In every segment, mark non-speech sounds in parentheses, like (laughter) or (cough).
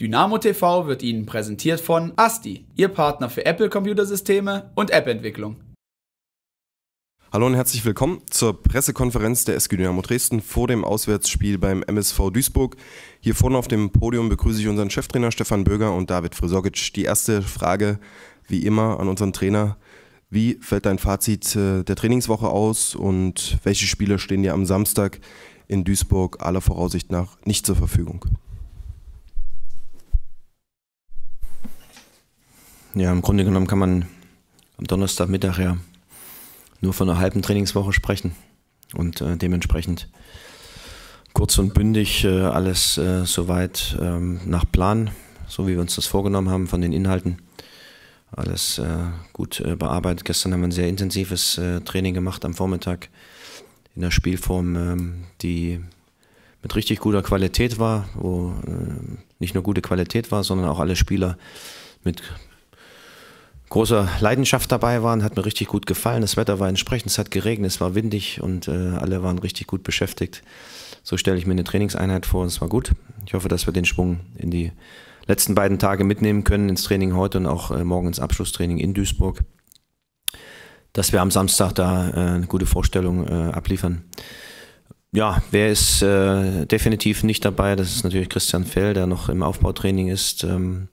Dynamo TV wird Ihnen präsentiert von ASTI, Ihr Partner für Apple Computersysteme und App-Entwicklung. Hallo und herzlich willkommen zur Pressekonferenz der SG Dynamo Dresden vor dem Auswärtsspiel beim MSV Duisburg. Hier vorne auf dem Podium begrüße ich unseren Cheftrainer Stefan Böger und David Frisogic. Die erste Frage, wie immer, an unseren Trainer. Wie fällt dein Fazit äh, der Trainingswoche aus und welche Spieler stehen dir am Samstag in Duisburg aller Voraussicht nach nicht zur Verfügung? Ja, im Grunde genommen kann man am Donnerstagmittag ja nur von einer halben Trainingswoche sprechen und äh, dementsprechend kurz und bündig äh, alles äh, soweit ähm, nach Plan, so wie wir uns das vorgenommen haben von den Inhalten. Alles äh, gut äh, bearbeitet. Gestern haben wir ein sehr intensives äh, Training gemacht am Vormittag in der Spielform, ähm, die mit richtig guter Qualität war, wo nicht nur gute Qualität war, sondern auch alle Spieler mit großer Leidenschaft dabei waren, hat mir richtig gut gefallen. Das Wetter war entsprechend, es hat geregnet, es war windig und äh, alle waren richtig gut beschäftigt. So stelle ich mir eine Trainingseinheit vor und es war gut. Ich hoffe, dass wir den Schwung in die letzten beiden Tage mitnehmen können, ins Training heute und auch äh, morgen ins Abschlusstraining in Duisburg. Dass wir am Samstag da äh, eine gute Vorstellung äh, abliefern. Ja, wer ist äh, definitiv nicht dabei? Das ist natürlich Christian Fell, der noch im Aufbautraining ist. Ähm,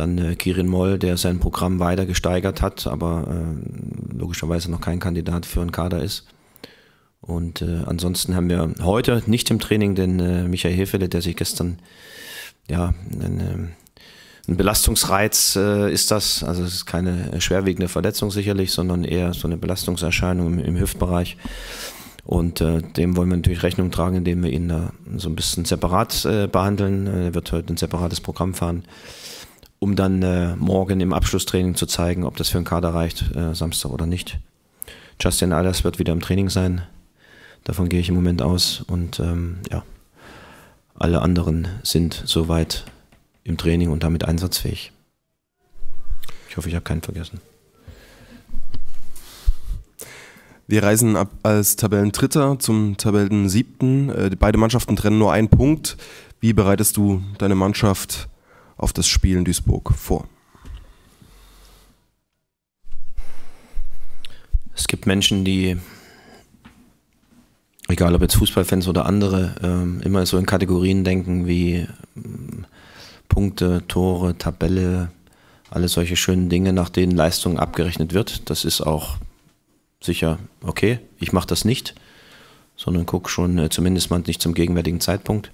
dann äh, Kirin Moll, der sein Programm weiter gesteigert hat, aber äh, logischerweise noch kein Kandidat für einen Kader ist. Und äh, ansonsten haben wir heute nicht im Training den äh, Michael Hefele, der sich gestern ja, ein, ähm, ein Belastungsreiz äh, ist das. Also es ist keine schwerwiegende Verletzung sicherlich, sondern eher so eine Belastungserscheinung im, im Hüftbereich. Und äh, dem wollen wir natürlich Rechnung tragen, indem wir ihn da so ein bisschen separat äh, behandeln. Er wird heute ein separates Programm fahren um dann äh, morgen im Abschlusstraining zu zeigen, ob das für einen Kader reicht, äh, Samstag oder nicht. Justin Allers wird wieder im Training sein. Davon gehe ich im Moment aus. Und ähm, ja, alle anderen sind soweit im Training und damit einsatzfähig. Ich hoffe, ich habe keinen vergessen. Wir reisen ab als Tabellendritter zum Tabellensiebten. Äh, beide Mannschaften trennen nur einen Punkt. Wie bereitest du deine Mannschaft vor? auf das Spiel in Duisburg vor? Es gibt Menschen, die, egal ob jetzt Fußballfans oder andere, ähm, immer so in Kategorien denken wie ähm, Punkte, Tore, Tabelle, alle solche schönen Dinge, nach denen Leistung abgerechnet wird. Das ist auch sicher okay. Ich mache das nicht, sondern gucke schon äh, zumindest mal nicht zum gegenwärtigen Zeitpunkt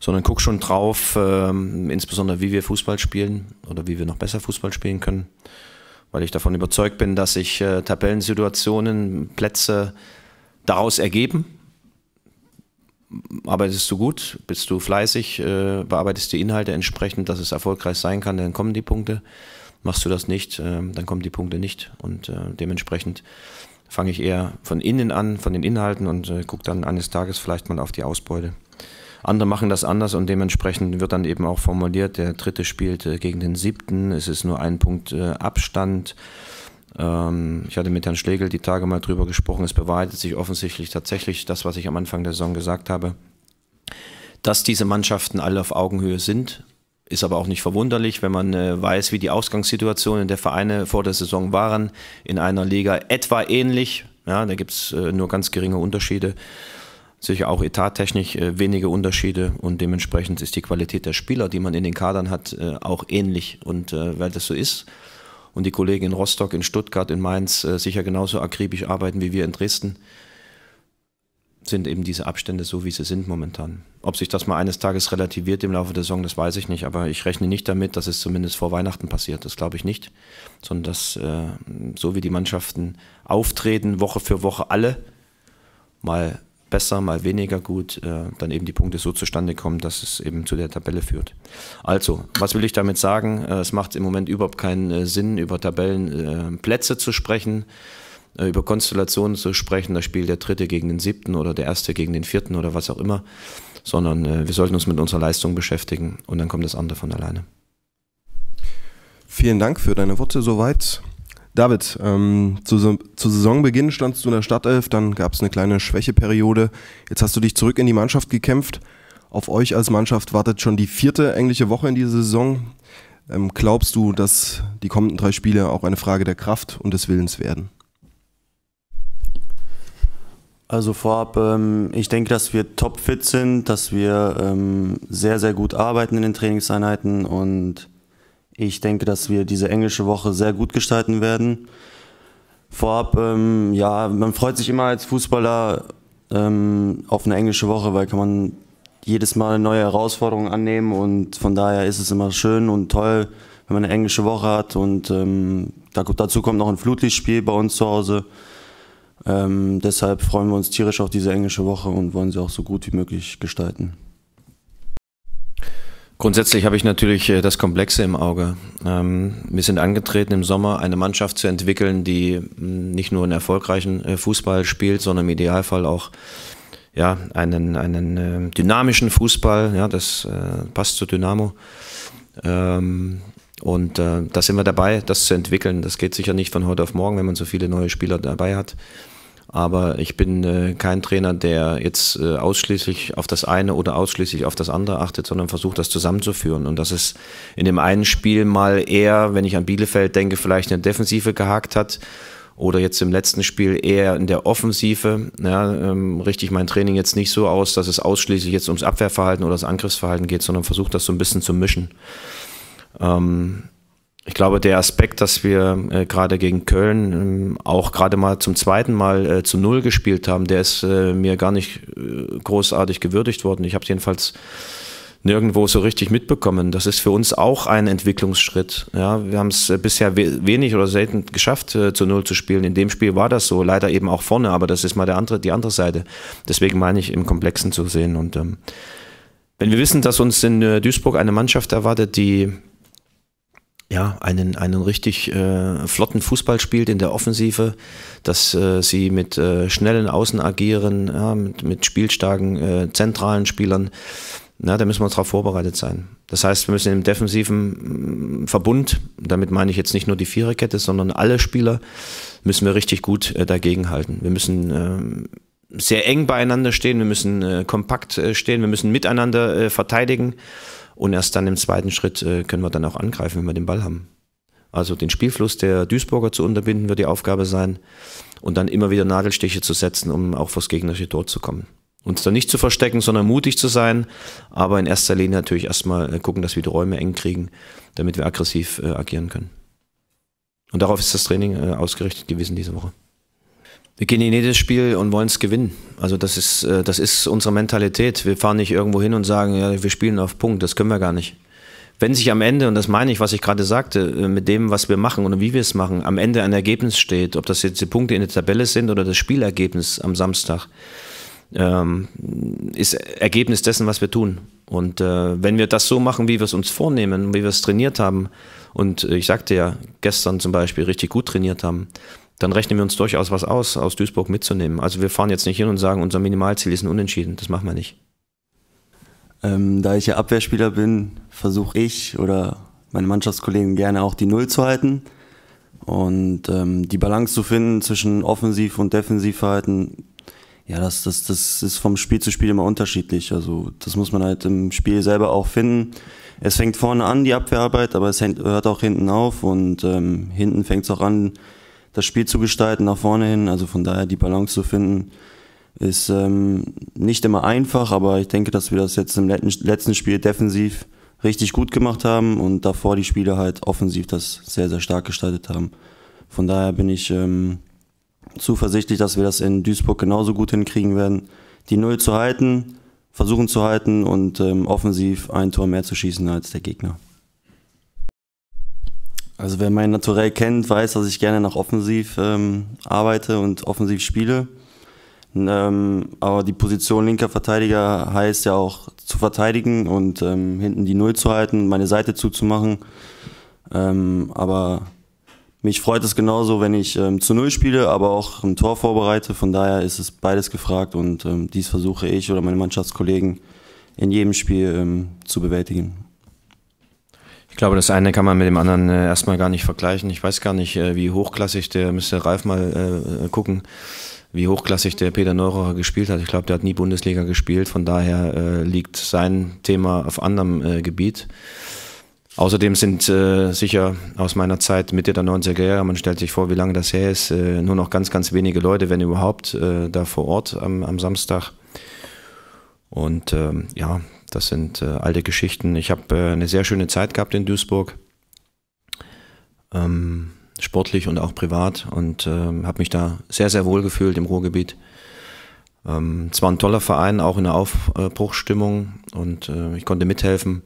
sondern guck schon drauf, ähm, insbesondere wie wir Fußball spielen oder wie wir noch besser Fußball spielen können, weil ich davon überzeugt bin, dass sich äh, Tabellensituationen, Plätze daraus ergeben. Arbeitest du gut, bist du fleißig, äh, bearbeitest die Inhalte entsprechend, dass es erfolgreich sein kann, dann kommen die Punkte. Machst du das nicht, äh, dann kommen die Punkte nicht. Und äh, dementsprechend fange ich eher von innen an, von den Inhalten und äh, gucke dann eines Tages vielleicht mal auf die Ausbeute. Andere machen das anders und dementsprechend wird dann eben auch formuliert, der dritte spielt äh, gegen den siebten, es ist nur ein Punkt äh, Abstand. Ähm, ich hatte mit Herrn Schlegel die Tage mal drüber gesprochen, es bewahrheitet sich offensichtlich tatsächlich das, was ich am Anfang der Saison gesagt habe, dass diese Mannschaften alle auf Augenhöhe sind. Ist aber auch nicht verwunderlich, wenn man äh, weiß, wie die Ausgangssituationen der Vereine vor der Saison waren. In einer Liga etwa ähnlich. Ja, da gibt es nur ganz geringe Unterschiede sicher auch etattechnisch äh, wenige Unterschiede und dementsprechend ist die Qualität der Spieler, die man in den Kadern hat, äh, auch ähnlich. Und äh, weil das so ist und die Kollegen in Rostock, in Stuttgart, in Mainz äh, sicher genauso akribisch arbeiten wie wir in Dresden, sind eben diese Abstände so, wie sie sind momentan. Ob sich das mal eines Tages relativiert im Laufe der Saison, das weiß ich nicht. Aber ich rechne nicht damit, dass es zumindest vor Weihnachten passiert. Das glaube ich nicht. Sondern dass äh, so wie die Mannschaften auftreten, Woche für Woche alle, mal besser, mal weniger gut, äh, dann eben die Punkte so zustande kommen, dass es eben zu der Tabelle führt. Also, was will ich damit sagen? Äh, es macht im Moment überhaupt keinen äh, Sinn, über Tabellenplätze äh, zu sprechen, äh, über Konstellationen zu sprechen, das Spiel der Dritte gegen den Siebten oder der Erste gegen den Vierten oder was auch immer, sondern äh, wir sollten uns mit unserer Leistung beschäftigen und dann kommt das andere von alleine. Vielen Dank für deine Worte soweit. David, ähm, zu, zu, Saisonbeginn standst du in der Startelf, dann gab es eine kleine Schwächeperiode. Jetzt hast du dich zurück in die Mannschaft gekämpft. Auf euch als Mannschaft wartet schon die vierte englische Woche in dieser Saison. Ähm, glaubst du, dass die kommenden drei Spiele auch eine Frage der Kraft und des Willens werden? Also vorab, ähm, ich denke, dass wir topfit sind, dass wir ähm, sehr, sehr gut arbeiten in den Trainingseinheiten und ich denke, dass wir diese englische Woche sehr gut gestalten werden. Vorab, ähm, ja, man freut sich immer als Fußballer ähm, auf eine englische Woche, weil kann man jedes Mal eine neue Herausforderungen annehmen und von daher ist es immer schön und toll, wenn man eine englische Woche hat und ähm, dazu kommt noch ein Flutlichtspiel bei uns zu Hause. Ähm, deshalb freuen wir uns tierisch auf diese englische Woche und wollen sie auch so gut wie möglich gestalten. Grundsätzlich habe ich natürlich äh, das Komplexe im Auge. Wir ähm, sind angetreten im Sommer, eine Mannschaft zu entwickeln, die mm, nicht nur einen erfolgreichen äh, Fußball spielt, sondern im Idealfall auch ja, einen, einen äh, dynamischen Fußball. Ja, das passt zu Dynamo. Ähm, und da sind wir dabei, das zu entwickeln. Das geht sicher nicht von heute auf morgen, wenn man so viele neue Spieler dabei hat aber ich bin äh, kein Trainer, der jetzt äh, ausschließlich auf das eine oder ausschließlich auf das andere achtet, sondern versucht, das zusammenzuführen. Und dass es in dem einen Spiel mal eher, wenn ich an Bielefeld denke, vielleicht eine Defensive gehakt hat oder jetzt im letzten Spiel eher in der Offensive. Ja, ähm, richte ich mein Training jetzt nicht so aus, dass es ausschließlich jetzt ums Abwehrverhalten oder das Angriffsverhalten geht, sondern versucht, das so ein bisschen zu mischen. Ähm, ich glaube, der Aspekt, dass wir äh, gerade gegen Köln äh, auch gerade mal zum zweiten Mal äh, zu Null gespielt haben, der ist äh, mir gar nicht äh, großartig gewürdigt worden. Ich habe jedenfalls nirgendwo so richtig mitbekommen. Das ist für uns auch ein Entwicklungsschritt. Ja, wir haben es äh, bisher we wenig oder selten geschafft, zu Null zu spielen. In dem Spiel war das so, leider eben auch vorne, aber das ist mal der andere, die andere Seite. Deswegen meine ich, im Komplexen zu sehen und ähm, wenn wir wissen, dass uns in Duisburg eine Mannschaft erwartet, die ja, einen, einen richtig äh, flotten Fußball spielt in der Offensive, dass äh, sie mit äh, schnellen Außen agieren, ja, mit, mit spielstarken äh, zentralen Spielern. Na, da müssen wir uns darauf vorbereitet sein. Das heißt, wir müssen im defensiven mm, Verbund, damit meine ich jetzt nicht nur die Viererkette, sondern alle Spieler, müssen wir richtig gut äh, dagegenhalten. Wir müssen ähm, sehr eng beieinander stehen, wir müssen äh, kompakt äh, stehen, wir müssen miteinander äh, verteidigen und erst dann im zweiten Schritt äh, können wir dann auch angreifen, wenn wir den Ball haben. Also den Spielfluss der Duisburger zu unterbinden wird die Aufgabe sein. Und dann immer wieder Nadelstiche zu setzen, um auch vors gegnerische Tor zu kommen. Uns dann nicht zu verstecken, sondern mutig zu sein. Aber in erster Linie natürlich erstmal äh, gucken, dass wir die Räume eng kriegen, damit wir aggressiv äh, agieren können. Und darauf ist das Training äh, ausgerichtet gewesen diese Woche. Wir gehen in jedes Spiel und wollen es gewinnen. Also das ist, äh, das ist unsere Mentalität. Wir fahren nicht irgendwo hin und sagen, ja, wir spielen auf Punkt. Das können wir gar nicht. Wenn sich am Ende, und das meine ich, was ich gerade sagte, äh, mit dem, was wir machen und wie wir es machen, am Ende ein Ergebnis steht, ob das jetzt die Punkte in der Tabelle sind oder das Spielergebnis am Samstag, ähm, ist Ergebnis dessen, was wir tun. Und äh, wenn wir das so machen, wie wir es uns vornehmen, wie wir es trainiert haben, und äh, ich sagte ja gestern zum Beispiel richtig gut trainiert haben, dann rechnen wir uns durchaus was aus, aus Duisburg mitzunehmen. Also wir fahren jetzt nicht hin und sagen, unser Minimalziel ist ein Unentschieden. Das machen wir nicht. Ähm, da ich ja Abwehrspieler bin, versuche ich oder meine Mannschaftskollegen gerne auch die Null zu halten und ähm, die Balance zu finden zwischen Offensiv- und Defensivverhalten. Ja, das, das, das ist vom Spiel zu Spiel immer unterschiedlich. Also das muss man halt im Spiel selber auch finden. Es fängt vorne an, die Abwehrarbeit, aber es hört auch hinten auf und ähm, hinten fängt es auch an, das Spiel zu gestalten nach vorne hin. Also von daher die Balance zu finden, ist ähm, nicht immer einfach, aber ich denke, dass wir das jetzt im letzten Spiel defensiv richtig gut gemacht haben und davor die Spiele halt offensiv das sehr, sehr stark gestaltet haben. Von daher bin ich ähm, zuversichtlich, dass wir das in Duisburg genauso gut hinkriegen werden, die Null zu halten, versuchen zu halten und ähm, offensiv ein Tor mehr zu schießen als der Gegner. Also wer mein Naturell kennt, weiß, dass ich gerne nach Offensiv ähm, arbeite und offensiv spiele. Ähm, aber die Position linker Verteidiger heißt ja auch zu verteidigen und ähm, hinten die Null zu halten, meine Seite zuzumachen. Ähm, aber mich freut es genauso, wenn ich ähm, zu Null spiele, aber auch ein Tor vorbereite. Von daher ist es beides gefragt und ähm, dies versuche ich oder meine Mannschaftskollegen in jedem Spiel ähm, zu bewältigen. Ich glaube, das eine kann man mit dem anderen äh, erstmal gar nicht vergleichen. Ich weiß gar nicht, äh, wie hochklassig der, müsste Ralf mal äh, gucken, wie hochklassig der Peter Neurocher gespielt hat. Ich glaube, der hat nie Bundesliga gespielt, von daher äh, liegt sein Thema auf anderem äh, Gebiet. Außerdem sind äh, sicher aus meiner Zeit Mitte der 90er Jahre, man stellt sich vor, wie lange das her ist, äh, nur noch ganz, ganz wenige Leute, wenn überhaupt, äh, da vor Ort am, am Samstag. Und ähm, ja, das sind äh, alte Geschichten. Ich habe äh, eine sehr schöne Zeit gehabt in Duisburg, ähm, sportlich und auch privat und ähm, habe mich da sehr, sehr wohl gefühlt im Ruhrgebiet. Ähm, es war ein toller Verein, auch in der Aufbruchstimmung und äh, ich konnte mithelfen,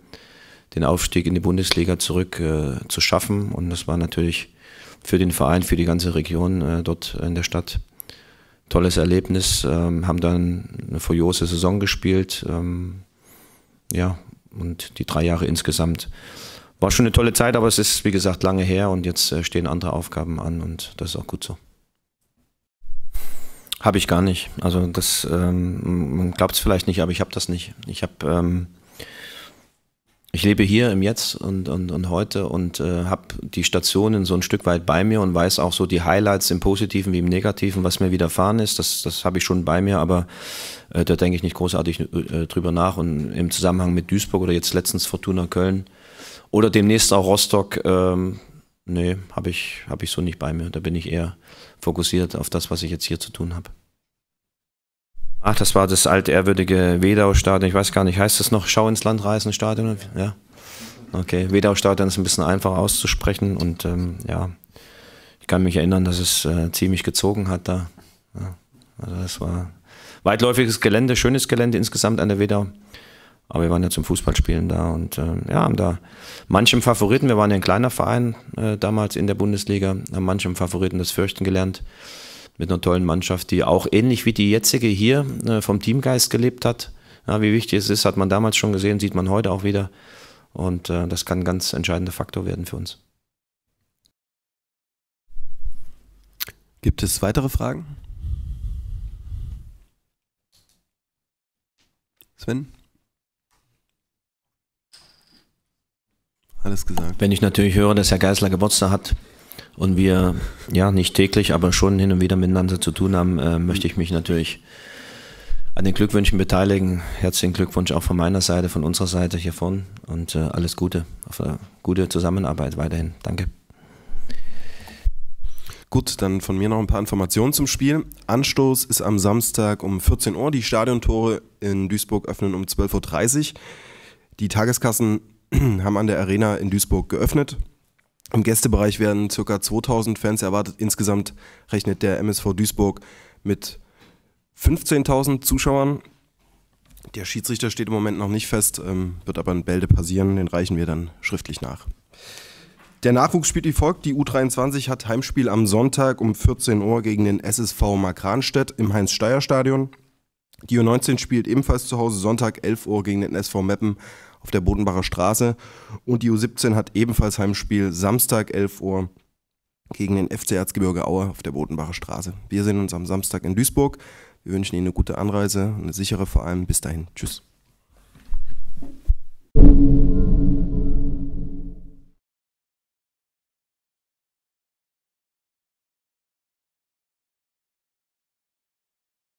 den Aufstieg in die Bundesliga zurück äh, zu schaffen und das war natürlich für den Verein, für die ganze Region äh, dort in der Stadt tolles Erlebnis, ähm, haben dann eine furiose Saison gespielt, ähm, ja, und die drei Jahre insgesamt. War schon eine tolle Zeit, aber es ist, wie gesagt, lange her und jetzt äh, stehen andere Aufgaben an und das ist auch gut so. Habe ich gar nicht. Also das, ähm, man glaubt es vielleicht nicht, aber ich habe das nicht. Ich habe ähm, ich lebe hier im Jetzt und, und, und heute und äh, habe die Stationen so ein Stück weit bei mir und weiß auch so die Highlights im Positiven wie im Negativen, was mir widerfahren ist. Das, das habe ich schon bei mir, aber äh, da denke ich nicht großartig äh, drüber nach. Und im Zusammenhang mit Duisburg oder jetzt letztens Fortuna Köln oder demnächst auch Rostock, ähm, nee, habe ich, hab ich so nicht bei mir. Da bin ich eher fokussiert auf das, was ich jetzt hier zu tun habe. Ach, das war das altehrwürdige Wedau-Stadion. Ich weiß gar nicht, heißt das noch Schau ins Land reisen Stadion? Ja. Okay, Wedau-Stadion ist ein bisschen einfacher auszusprechen und ähm, ja, ich kann mich erinnern, dass es äh, ziemlich gezogen hat da. Ja. Also das war weitläufiges Gelände, schönes Gelände insgesamt an der Wedau. Aber wir waren ja zum Fußballspielen da und äh, ja, haben da manchem Favoriten, wir waren ja ein kleiner Verein äh, damals in der Bundesliga, haben manchem Favoriten das Fürchten gelernt mit einer tollen Mannschaft, die auch ähnlich wie die jetzige hier äh, vom Teamgeist gelebt hat. Ja, wie wichtig es ist, hat man damals schon gesehen, sieht man heute auch wieder. Und äh, das kann ein ganz entscheidender Faktor werden für uns. Gibt es weitere Fragen? Sven? Alles gesagt. Wenn ich natürlich höre, dass Herr Geisler Geburtstag hat, und wir ja nicht täglich, aber schon hin und wieder miteinander zu tun haben, äh, möchte ich mich natürlich an den Glückwünschen beteiligen. Herzlichen Glückwunsch auch von meiner Seite, von unserer Seite hier vorne und äh, alles Gute, auf eine gute Zusammenarbeit weiterhin. Danke. Gut, dann von mir noch ein paar Informationen zum Spiel. Anstoß ist am Samstag um 14 Uhr. Die Stadiontore in Duisburg öffnen um 12.30 Uhr. Die Tageskassen (clears throat) haben an der Arena in Duisburg geöffnet. Im Gästebereich werden ca. 2000 Fans erwartet. Insgesamt rechnet der MSV Duisburg mit 15.000 Zuschauern. Der Schiedsrichter steht im Moment noch nicht fest, ähm, wird aber in Bälde passieren, den reichen wir dann schriftlich nach. Der Nachwuchs spielt wie folgt. Die U23 hat Heimspiel am Sonntag um 14 Uhr gegen den SSV Markranstädt im Heinz-Steier-Stadion. Die U19 spielt ebenfalls zu Hause Sonntag 11 Uhr gegen den SV Meppen auf der Bodenbacher Straße. Und die U17 hat ebenfalls Heimspiel Samstag 11 Uhr gegen den FC Erzgebirge Aue auf der Bodenbacher Straße. Wir sehen uns am Samstag in Duisburg. Wir wünschen Ihnen eine gute Anreise, eine sichere vor allem. Bis dahin. Tschüss.